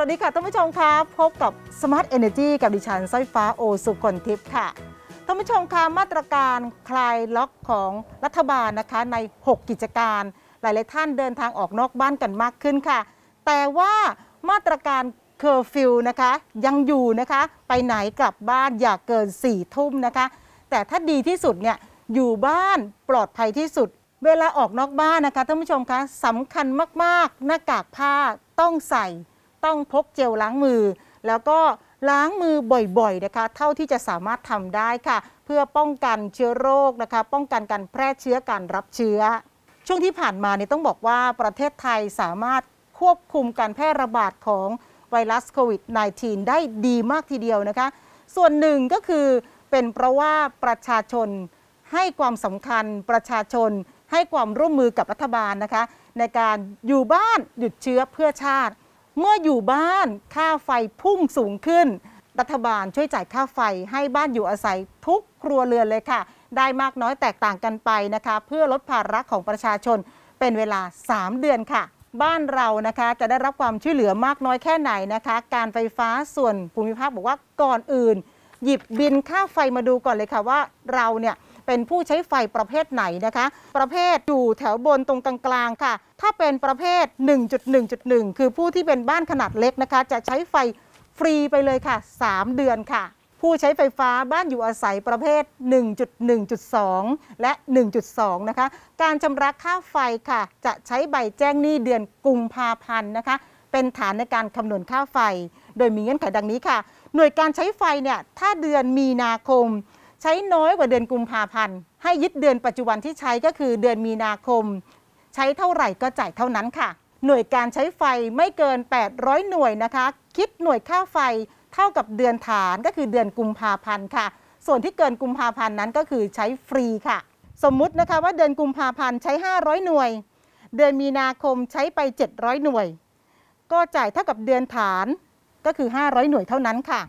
สวัสดีค่ะท่านผู้ชมครับพบกับ Smart Energy กับดิฉันสร้อยฟ้า โอสุกนทิพย์ค่ะท่านผู้ชมคะมาตรการคลายล็อกของรัฐบาลนะคะใน 6 กิจการ หลายๆ ท่านเดินทางออกนอกบ้านกันมากขึ้นค่ะ แต่ว่ามาตรการเคอร์ฟิวนะคะยังอยู่นะคะไปไหนกลับบ้านอย่าเกิน4ี่ทุ่มนะคะแต่ถ้าดีที่สุดเนี่ยอยู่บ้านปลอดภัยที่สุด เวลาออกนอกบ้านนะคะท่านผู้ชมคะสำคัญมากๆหน้ากากผ้าต้องใส่ต้องพกเจลล้างมือ แล้วก็ล้างมือบ่อยๆนะคะเท่าที่จะสามารถทำได้ค่ะเพื่อป้องกันเชื้อโรคนะคะป้องกันการแพร่เชื้อการรับเชื้อ ช่วงที่ผ่านมาเนี่ยต้องบอกว่าประเทศไทยสามารถควบคุมการแพร่ระบาดของไวรัสโควิด -19 ได้ดีมากทีเดียวนะคะ ส่วนหนึ่งก็คือเป็นเพราะว่าประชาชนให้ความสำคัญประชาชนให้ความร่วมมือกับรัฐบาลนะคะในการอยู่บ้านหยุดเชื้อเพื่อชาติเมื่ออยู่บ้านค่าไฟพุ่งสูงขึ้นรัฐบาลช่วยจ่ายค่าไฟให้บ้านอยู่อาศัยทุกครัวเรือนเลยค่ะ ได้มากน้อยแตกต่างกันไปนะคะ เพื่อลดภาระของประชาชนเป็นเวลา 3 เดือนค่ะ บ้านเรานะคะจะได้รับความช่วยเหลือมากน้อยแค่ไหนนะคะ การไฟฟ้าส่วนภูมิภาคบอกว่าก่อนอื่น หยิบบินค่าไฟมาดูก่อนเลยค่ะว่าเราเนี่ยเป็นผู้ใช้ไฟประเภทไหนนะคะ ประเภทอยู่แถวบนตรงกลางๆค่ะ ถ้าเป็นประเภท 1.1.1 คือผู้ที่เป็นบ้านขนาดเล็กนะคะ จะใช้ไฟฟรีไปเลยค่ะ 3 เดือนค่ะ ผู้ใช้ไฟฟ้าบ้านอยู่อาศัยประเภท 1.1.2 และ 1.2 นะคะการชำระค่าไฟค่ะ จะใช้ใบแจ้งหนี้เดือนกุมภาพันธ์นะคะ เป็นฐานในการคำนวณค่าไฟ โดยมีเงื่อนไขดังนี้ค่ะ หน่วยการใช้ไฟเนี่ยถ้าเดือนมีนาคมใช้น้อยกว่าเดือนกุมภาพันธ์ให้ยึดเดือนปัจจุบันที่ใช้ก็คือเดือนมีนาคม ใช้เท่าไหร่ก็จ่ายเท่านั้นค่ะ หน่วยการใช้ไฟไม่เกิน 800 หน่วยนะคะ คิดหน่วยค่าไฟเท่ากับเดือนฐานก็คือเดือนกุมภาพันธ์ค่ะ ส่วนที่เกินกุมภาพันธ์นั้นก็คือใช้ฟรีค่ะ สมมุตินะคะว่าเดือนกุมภาพันธ์ใช้ 500 หน่วยเดือนมีนาคมใช้ไป 700 หน่วย ก็จ่ายเท่ากับเดือนฐานก็คือ 500 หน่วยเท่านั้นค่ะ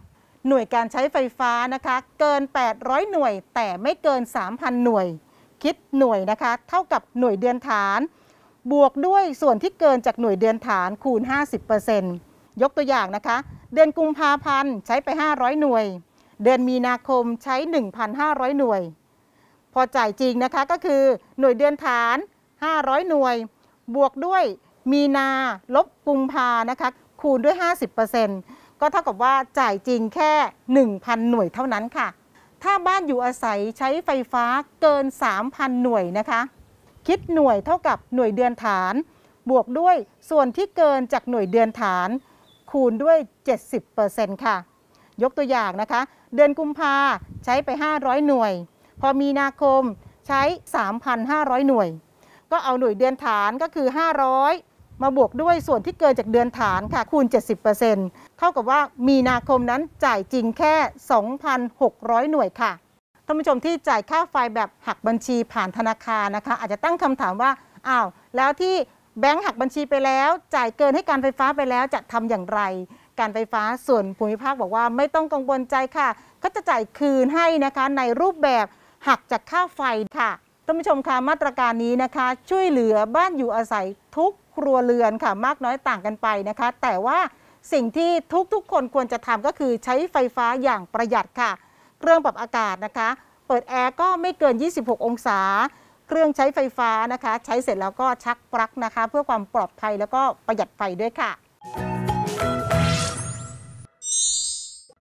หน่วยการใช้ไฟฟ้านะคะเกิน 800 หน่วยแต่ไม่เกิน 3,000 หน่วย คิดหน่วยนะคะเท่ากับหน่วยเดือนฐาน บวกด้วยส่วนที่เกินจากหน่วยเดือนฐานคูณ 50%ยกตัวอย่างนะคะ เดือนกุมภาพันธ์ใช้ไป 500 หน่วย เดือนมีนาคมใช้ 1,500 หน่วย พอจ่ายจริงนะคะก็คือ หน่วยเดือนฐาน 500 หน่วย บวกด้วยมีนาลบกุมภานะคะคูณด้วย 50%ก็เท่ากับว่าจ่ายจริงแค่ 1,000 หน่วยเท่านั้นค่ะ ถ้าบ้านอยู่อาศัยใช้ไฟฟ้าเกิน 3,000 หน่วยนะคะ คิดหน่วยเท่ากับหน่วยเดือนฐาน บวกด้วยส่วนที่เกินจากหน่วยเดือนฐานคูณด้วย70%ค่ะ ยกตัวอย่างนะคะ เดือนกุมภาใช้ไป 500 หน่วย พอมีนาคมใช้ 3,500 หน่วย ก็เอาหน่วยเดือนฐานก็คือ 500มาบวกด้วยส่วนที่เกินจากเดือนฐานค่ะคูณ 70%เท่ากับว่ามีนาคมนั้นจ่ายจริงแค่ 2,600 หน่วยค่ะท่านผู้ชมที่จ่ายค่าไฟแบบหักบัญชีผ่านธนาคารนะคะ อาจจะตั้งคำถามว่า อ้าวแล้วที่แบงค์หักบัญชีไปแล้ว จ่ายเกินให้การไฟฟ้าไปแล้วจะทำอย่างไร การไฟฟ้าส่วนภูมิภาคบอกว่าไม่ต้องกังวลใจค่ะก็จะจ่ายคืนให้นะคะในรูปแบบหักจากค่าไฟค่ะท่านผู้ชมคะมาตรการนี้นะคะ ช่วยเหลือบ้านอยู่อาศัยทุกครัวเรือนค่ะ มากน้อยต่างกันไปนะคะ แต่ว่าสิ่งที่ทุกๆ คนควรจะทำก็คือใช้ไฟฟ้าอย่างประหยัดค่ะ เครื่องปรับอากาศนะคะ เปิดแอร์ก็ไม่เกิน 26 องศา เครื่องใช้ไฟฟ้านะคะ ใช้เสร็จแล้วก็ชักปลั๊กนะคะ เพื่อความปลอดภัยแล้วก็ประหยัดไฟด้วยค่ะ